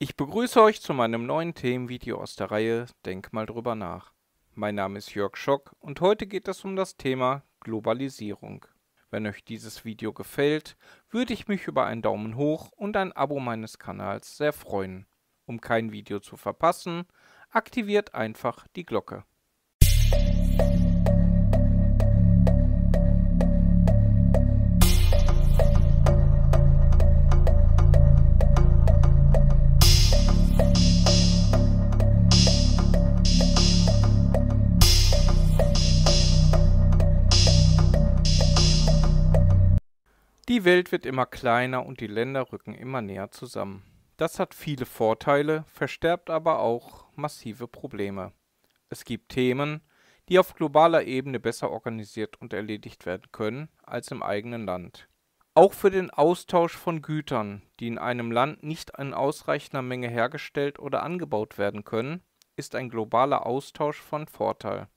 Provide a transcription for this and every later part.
Ich begrüße euch zu meinem neuen Themenvideo aus der Reihe Denk mal drüber nach. Mein Name ist Jörg Schock und heute geht es um das Thema Globalisierung. Wenn euch dieses Video gefällt, würde ich mich über einen Daumen hoch und ein Abo meines Kanals sehr freuen. Um kein Video zu verpassen, aktiviert einfach die Glocke. Die Welt wird immer kleiner und die Länder rücken immer näher zusammen. Das hat viele Vorteile, verstärkt aber auch massive Probleme. Es gibt Themen, die auf globaler Ebene besser organisiert und erledigt werden können als im eigenen Land. Auch für den Austausch von Gütern, die in einem Land nicht in ausreichender Menge hergestellt oder angebaut werden können, ist ein globaler Austausch von Vorteil.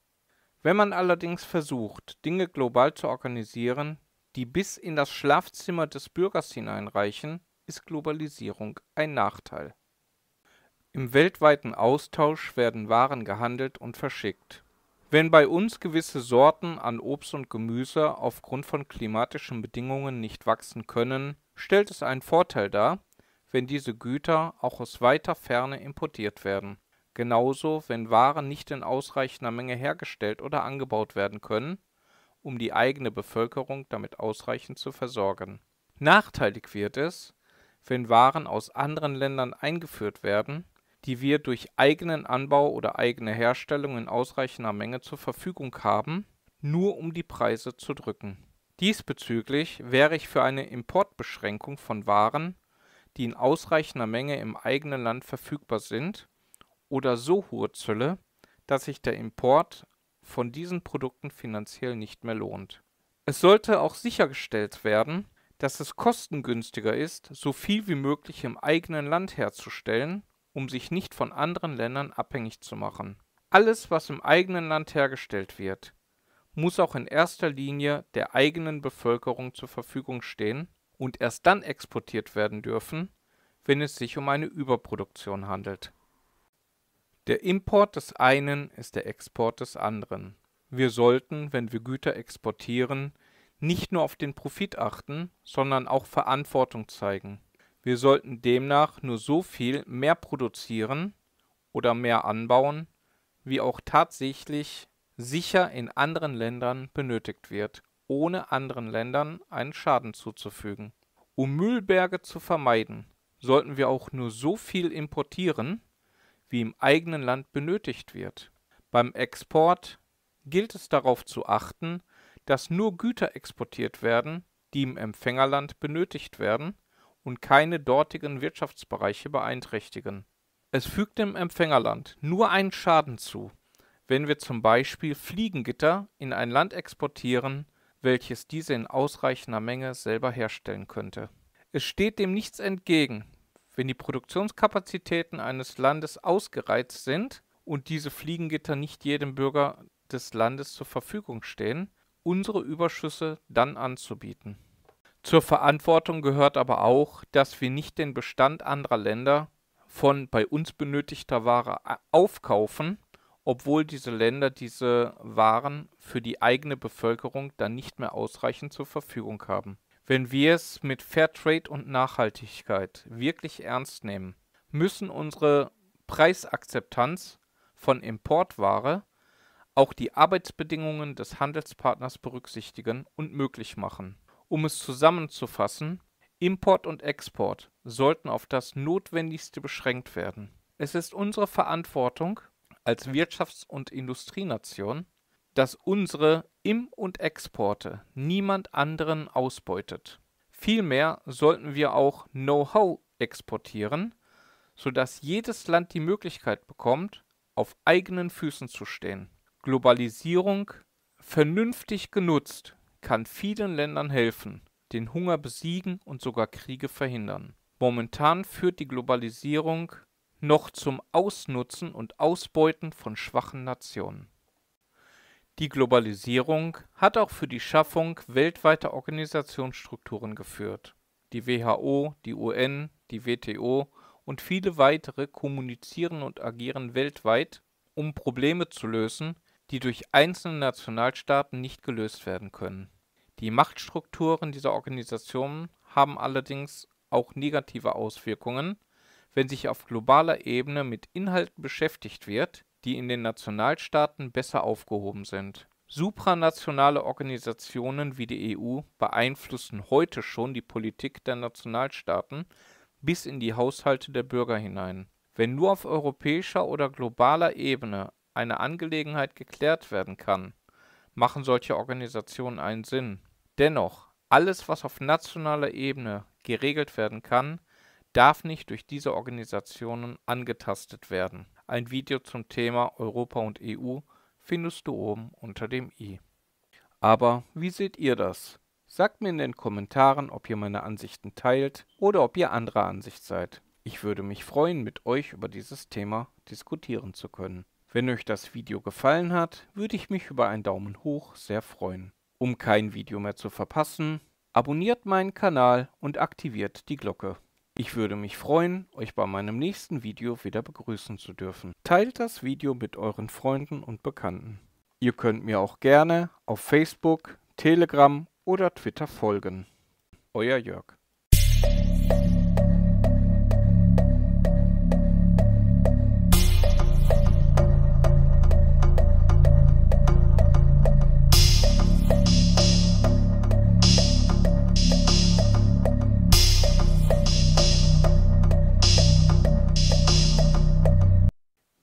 Wenn man allerdings versucht, Dinge global zu organisieren, die bis in das Schlafzimmer des Bürgers hineinreichen, ist Globalisierung ein Nachteil. Im weltweiten Austausch werden Waren gehandelt und verschickt. Wenn bei uns gewisse Sorten an Obst und Gemüse aufgrund von klimatischen Bedingungen nicht wachsen können, stellt es einen Vorteil dar, wenn diese Güter auch aus weiter Ferne importiert werden. Genauso, wenn Waren nicht in ausreichender Menge hergestellt oder angebaut werden können, um die eigene Bevölkerung damit ausreichend zu versorgen. Nachteilig wird es, wenn Waren aus anderen Ländern eingeführt werden, die wir durch eigenen Anbau oder eigene Herstellung in ausreichender Menge zur Verfügung haben, nur um die Preise zu drücken. Diesbezüglich wäre ich für eine Importbeschränkung von Waren, die in ausreichender Menge im eigenen Land verfügbar sind, oder so hohe Zölle, dass sich der Import von diesen Produkten finanziell nicht mehr lohnt. Es sollte auch sichergestellt werden, dass es kostengünstiger ist, so viel wie möglich im eigenen Land herzustellen, um sich nicht von anderen Ländern abhängig zu machen. Alles, was im eigenen Land hergestellt wird, muss auch in erster Linie der eigenen Bevölkerung zur Verfügung stehen und erst dann exportiert werden dürfen, wenn es sich um eine Überproduktion handelt. Der Import des einen ist der Export des anderen. Wir sollten, wenn wir Güter exportieren, nicht nur auf den Profit achten, sondern auch Verantwortung zeigen. Wir sollten demnach nur so viel mehr produzieren oder mehr anbauen, wie auch tatsächlich sicher in anderen Ländern benötigt wird, ohne anderen Ländern einen Schaden zuzufügen. Um Müllberge zu vermeiden, sollten wir auch nur so viel importieren, wie im eigenen Land benötigt wird. Beim Export gilt es darauf zu achten, dass nur Güter exportiert werden, die im Empfängerland benötigt werden und keine dortigen Wirtschaftsbereiche beeinträchtigen. Es fügt dem Empfängerland nur einen Schaden zu, wenn wir zum Beispiel Fliegengitter in ein Land exportieren, welches diese in ausreichender Menge selber herstellen könnte. Es steht dem nichts entgegen, wenn die Produktionskapazitäten eines Landes ausgereizt sind und diese Fliegengitter nicht jedem Bürger des Landes zur Verfügung stehen, unsere Überschüsse dann anzubieten. Zur Verantwortung gehört aber auch, dass wir nicht den Bestand anderer Länder von bei uns benötigter Ware äh, aufkaufen, obwohl diese Länder diese Waren für die eigene Bevölkerung dann nicht mehr ausreichend zur Verfügung haben. Wenn wir es mit Fairtrade und Nachhaltigkeit wirklich ernst nehmen, müssen unsere Preisakzeptanz von Importware auch die Arbeitsbedingungen des Handelspartners berücksichtigen und möglich machen. Um es zusammenzufassen, Import und Export sollten auf das Notwendigste beschränkt werden. Es ist unsere Verantwortung als Wirtschafts- und Industrienation, dass unsere Im- und Exporte niemand anderen ausbeutet. Vielmehr sollten wir auch Know-how exportieren, sodass jedes Land die Möglichkeit bekommt, auf eigenen Füßen zu stehen. Globalisierung, vernünftig genutzt, kann vielen Ländern helfen, den Hunger besiegen und sogar Kriege verhindern. Momentan führt die Globalisierung noch zum Ausnutzen und Ausbeuten von schwachen Nationen. Die Globalisierung hat auch für die Schaffung weltweiter Organisationsstrukturen geführt. Die WHO, die UN, die WTO und viele weitere kommunizieren und agieren weltweit, um Probleme zu lösen, die durch einzelne Nationalstaaten nicht gelöst werden können. Die Machtstrukturen dieser Organisationen haben allerdings auch negative Auswirkungen, wenn sich auf globaler Ebene mit Inhalten beschäftigt wird, die in den Nationalstaaten besser aufgehoben sind. Supranationale Organisationen wie die EU beeinflussen heute schon die Politik der Nationalstaaten bis in die Haushalte der Bürger hinein. Wenn nur auf europäischer oder globaler Ebene eine Angelegenheit geklärt werden kann, machen solche Organisationen einen Sinn. Dennoch, alles, was auf nationaler Ebene geregelt werden kann, darf nicht durch diese Organisationen angetastet werden. Ein Video zum Thema Europa und EU findest du oben unter dem i. Aber wie seht ihr das? Sagt mir in den Kommentaren, ob ihr meine Ansichten teilt oder ob ihr anderer Ansicht seid. Ich würde mich freuen, mit euch über dieses Thema diskutieren zu können. Wenn euch das Video gefallen hat, würde ich mich über einen Daumen hoch sehr freuen. Um kein Video mehr zu verpassen, abonniert meinen Kanal und aktiviert die Glocke. Ich würde mich freuen, euch bei meinem nächsten Video wieder begrüßen zu dürfen. Teilt das Video mit euren Freunden und Bekannten. Ihr könnt mir auch gerne auf Facebook, Telegram oder Twitter folgen. Euer Jörg.